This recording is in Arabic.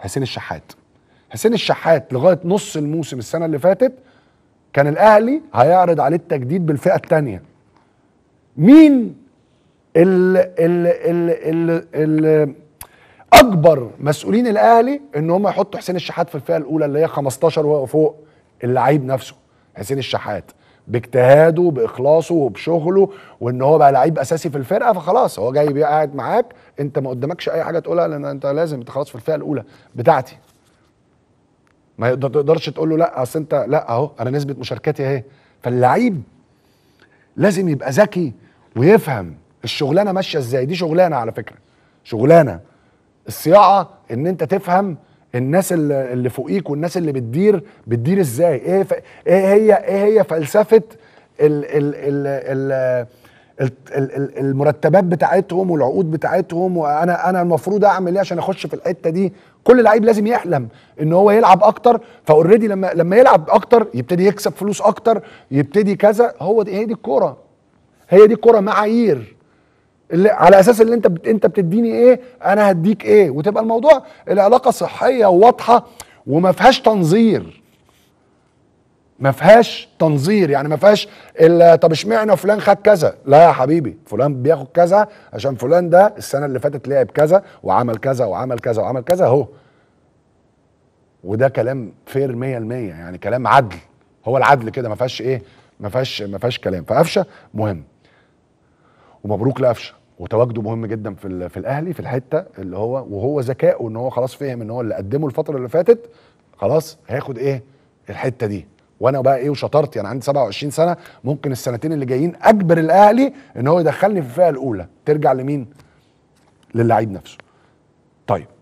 حسين الشحات حسين الشحات لغايه نص الموسم السنه اللي فاتت كان الاهلي هيعرض عليه التجديد بالفئه الثانيه مين ال ال اكبر مسؤولين الاهلي ان هم يحطوا حسين الشحات في الفئه الاولى اللي هي 15 وفوق اللعيب نفسه حسين الشحات باجتهاده باخلاصه وبشغله وان هو بقى لعيب اساسي في الفرقه فخلاص هو جاي قاعد معاك انت ما قدامكش اي حاجه تقولها لان انت لازم انت خلاص في الفئه الاولى بتاعتي ما تقدرش تقول له لا اصل انت لا اهو انا نسبه مشاركتي اهي فاللعيب لازم يبقى ذكي ويفهم الشغلانه ماشيه ازاي دي شغلانه على فكره شغلانه الصياعه ان انت تفهم الناس اللي فوقيك والناس اللي بتدير بتدير ازاي ايه ف... ايه هي ايه هي فلسفه ال... ال... ال... ال... المرتبات بتاعتهم والعقود بتاعتهم وانا انا المفروض اعمل ايه عشان اخش في الحته دي كل لعيب لازم يحلم ان هو يلعب اكتر فاوريدي لما لما يلعب اكتر يبتدي يكسب فلوس اكتر يبتدي كذا هو دي هي دي الكوره هي دي الكوره معايير اللي على اساس اللي انت بت... انت بتديني ايه انا هديك ايه وتبقى الموضوع العلاقه صحيه وواضحه وما فيهاش تنظير ما فيهاش تنظير يعني ما فيهاش طب اشمعنى فلان خد كذا لا يا حبيبي فلان بياخد كذا عشان فلان ده السنه اللي فاتت لعب كذا وعمل كذا وعمل كذا وعمل كذا اهو وده كلام فير 100% يعني كلام عدل هو العدل كده ما فيهاش ايه ما فيهاش ما فيهاش كلام فقفشه مهم ومبروك لقفشه وتواجده مهم جدا في في الاهلي في الحته اللي هو وهو ذكائه ان هو خلاص فهم ان هو اللي قدمه الفتره اللي فاتت خلاص هياخد ايه الحته دي وانا بقى ايه وشطارتي انا عندي 27 سنه ممكن السنتين اللي جايين اجبر الاهلي ان هو يدخلني في الفئه الاولى ترجع لمين للاعيب نفسه طيب